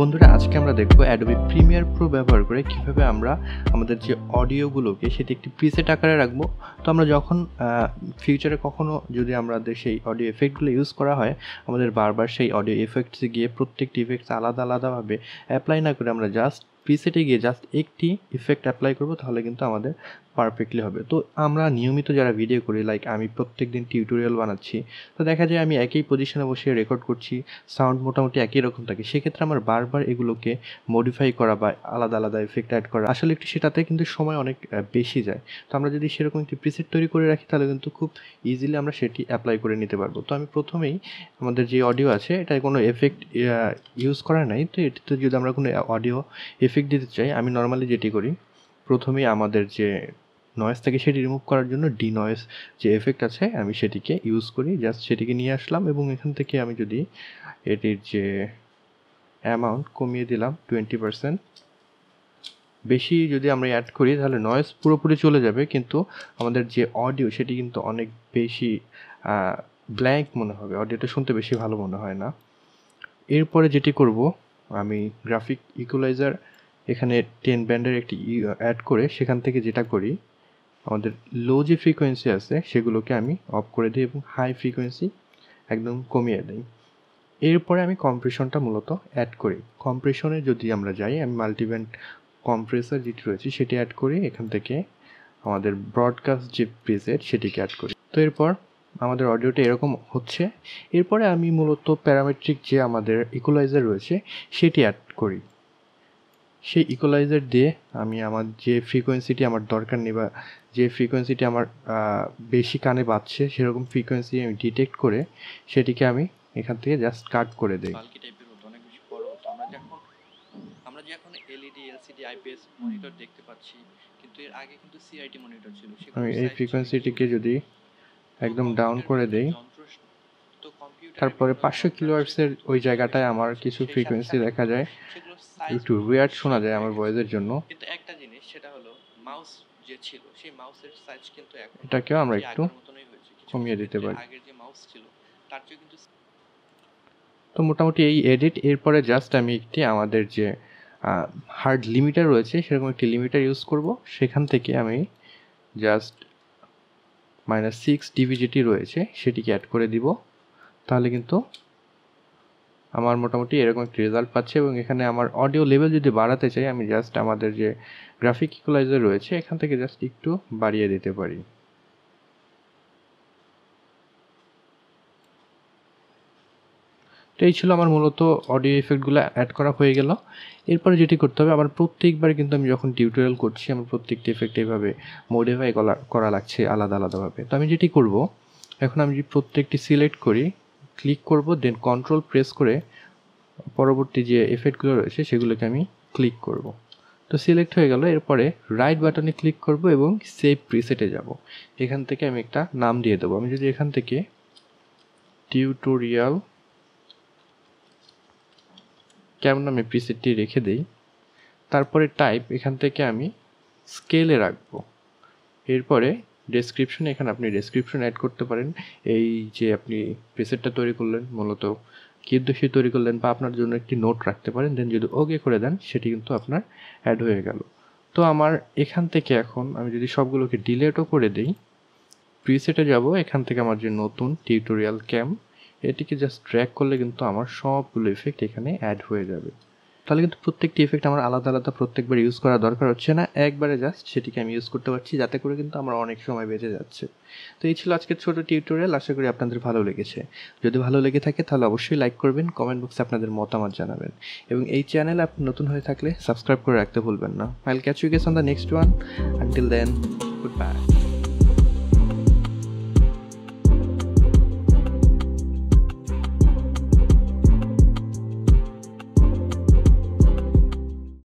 বন্ধুরা আজকে আমরা দেখব অ্যাডোবি প্রিমিয়ার প্রো ব্যবহার করে কিভাবে আমরা আমাদের যে অডিওগুলোকে সেটি একটি প্রিসেট আকারে রাখবো তো আমরা যখন ফিউচারে কখনো যদি আমাদের সেই অডিও এফেক্টগুলো ইউজ করা হয় আমাদের বারবার সেই অডিও এফেক্টসে গিয়ে প্রত্যেকটি ইফেক্টস আলাদা আলাদাভাবে অ্যাপ্লাই না করে আমরা জাস্ট প্রিসেটে গিয়ে জাস্ট একটি ইফেক্ট অ্যাপ্লাই করব তাহলে কিন্তু আমাদের পারফেক্টলি হবে তো আমরা নিয়মিত যারা ভিডিও করি লাইক আমি প্রত্যেক দিন টিউটোরিয়াল বানাচ্ছি তো দেখা যায় আমি একই পজিশনে বসে রেকর্ড করছি সাউন্ড মোটামুটি একই রকম থাকে সেক্ষেত্রে আমার বারবার এগুলোকে মডিফাই করা বা আলাদা আলাদা ইফেক্ট অ্যাড করা আসলে একটু সেটাতে কিন্তু সময় অনেক বেশি যায় তো আমরা যদি সেরকম একটি প্রিসেট তৈরি করে রাখি তাহলে কিন্তু খুব ইজিলি আমরা সেটি অ্যাপ্লাই করে নিতে পারবো তো আমি প্রথমেই আমাদের যে অডিও আছে এটা কোনো এফেক্ট ইউজ করা নাই তো এটিতে যদি আমরা কোনো অডিও এফেক্ট ইফেক্ট দিতে চাই আমি নর্মালি যেটি করি প্রথমেই আমাদের যে নয়েস থেকে সেটি রিমুভ করার জন্য ডি নয়েস যে এফেক্ট আছে আমি সেটিকে ইউজ করি জাস্ট সেটিকে নিয়ে আসলাম এবং এখান থেকে আমি যদি এটির যে অ্যামাউন্ট কমিয়ে দিলাম টোয়েন্টি পারসেন্ট বেশি যদি আমরা অ্যাড করি তাহলে নয়েস পুরোপুরি চলে যাবে কিন্তু আমাদের যে অডিও সেটি কিন্তু অনেক বেশি ব্ল্যাঙ্ক মনে হবে অডিওটা শুনতে বেশি ভালো মনে হয় না এরপরে যেটি করব আমি গ্রাফিক ইকুলাইজার এখানে টেন ব্যান্ডের একটি অ্যাড করে সেখান থেকে যেটা করি আমাদের লো যে ফ্রিকোয়েন্সি আছে সেগুলোকে আমি অফ করে দিই এবং হাই ফ্রিকোয়েন্সি একদম কমিয়ে দিই এরপরে আমি কম্প্রেশনটা মূলত অ্যাড করি কম্প্রেশনে যদি আমরা যাই আমি মাল্টিব্যান্ড কম্প্রেসার যেটি রয়েছে সেটি অ্যাড করি এখান থেকে আমাদের ব্রডকাস্ট যে পেজের সেটিকে অ্যাড করি তো এরপর আমাদের অডিওটা এরকম হচ্ছে এরপরে আমি মূলত প্যারামেট্রিক যে আমাদের ইকুলাইজার রয়েছে সেটি অ্যাড করি সেই ইকোলাইজার দিয়ে আমি আমার যে ফ্রিকোয়েন্সিটি আমার দরকার নেই বা যে ফ্রিকোয়েন্সিটি আমার বেশি কানে বাজছে সেরকম ফ্রিকোয়েন্সি আমি ডিটেক্ট করে সেটিকে আমি এখান থেকে জাস্ট কাট করে দেই আমরা যে এখন এলইডি এলসিডি আইপিএস মনিটর দেখতে পাচ্ছি কিন্তু এর আগে কিন্তু সিআইটি মনিটর ছিল আমি এই ফ্রিকোয়েন্সিটিকে যদি একদম ডাউন করে দেই তারপরে পাঁচশো কিলোয়ার্সের ওই জায়গাটায় আমার কিছু ফ্রিকোয়েন্সি দেখা যায় একটু রিয়ার্ড শোনা যায় আমার ভয়েসের জন্য কিন্তু একটা জিনিস সেটা হলো মাউস যে ছিল সেই মাউসের সাইজ কিন্তু এখন এটাকেও আমরা একটু কমিয়ে দিতে পারি আগের যে মাউস ছিল তার চেয়ে কিন্তু তো মোটামুটি এই এডিট এরপরে জাস্ট আমি একটি আমাদের যে হার্ড লিমিটার রয়েছে সেরকম একটি লিমিটার ইউজ করব সেখান থেকে আমি জাস্ট মাইনাস সিক্স ডিভিজিটি রয়েছে সেটিকে অ্যাড করে দিব তাহলে কিন্তু আমার মোটামুটি এরকম একটি রেজাল্ট পাচ্ছে এবং এখানে আমার অডিও লেভেল যদি বাড়াতে চাই আমি জাস্ট আমাদের যে গ্রাফিক ইকুলাইজার রয়েছে এখান থেকে জাস্ট একটু বাড়িয়ে দিতে পারি তো এই ছিল আমার মূলত অডিও এফেক্টগুলো অ্যাড করা হয়ে গেল এরপরে যেটি করতে হবে আমার প্রত্যেকবার কিন্তু আমি যখন টিউটোরিয়াল করছি আমার প্রত্যেকটি এফেক্ট এইভাবে মডিফাই করা লাগছে আলাদা আলাদাভাবে তো আমি যেটি করব এখন আমি যদি প্রত্যেকটি সিলেক্ট করি ক্লিক করব দেন কন্ট্রোল প্রেস করে পরবর্তী যে এফেক্টগুলো রয়েছে সেগুলোকে আমি ক্লিক করব তো সিলেক্ট হয়ে গেল এরপরে রাইট বাটনে ক্লিক করব এবং সেভ প্রিসেটে যাব এখান থেকে আমি একটা নাম দিয়ে দেবো আমি যদি এখান থেকে টিউটোরিয়াল কেমন আমি প্রিসেটটি রেখে দেই তারপরে টাইপ এখান থেকে আমি স্কেলে রাখবো এরপরে ডেসক্রিপশনে এখানে আপনি ডেসক্রিপশন অ্যাড করতে পারেন এই যে আপনি প্রেসেটটা তৈরি করলেন মূলত কি উদ্দেশ্যে তৈরি করলেন বা আপনার জন্য একটি নোট রাখতে পারেন দেন যদি ওকে করে দেন সেটি কিন্তু আপনার অ্যাড হয়ে গেল তো আমার এখান থেকে এখন আমি যদি সবগুলোকে ডিলেটও করে দিই প্রিসেটে যাব এখান থেকে আমার যে নতুন টিউটোরিয়াল ক্যাম্প এটিকে জাস্ট ট্র্যাক করলে কিন্তু আমার সবগুলো ইফেক্ট এখানে অ্যাড হয়ে যাবে তাহলে কিন্তু প্রত্যেকটি এফেক্ট আমার আলাদা আলাদা প্রত্যেকবার ইউজ করা দরকার হচ্ছে না একবারে জাস্ট সেটিকে আমি ইউজ করতে পারছি যাতে করে কিন্তু আমার অনেক সময় বেঁচে যাচ্ছে তো এই ছিল আজকের ছোটো টিউটোরিয়াল আশা করি আপনাদের ভালো লেগেছে যদি ভালো লেগে থাকে তাহলে অবশ্যই লাইক করবেন কমেন্ট বক্সে আপনাদের মতামত জানাবেন এবং এই চ্যানেল আপনি নতুন হয়ে থাকলে সাবস্ক্রাইব করে রাখতে ভুলবেন না I'll catch you guys on the next one until then good by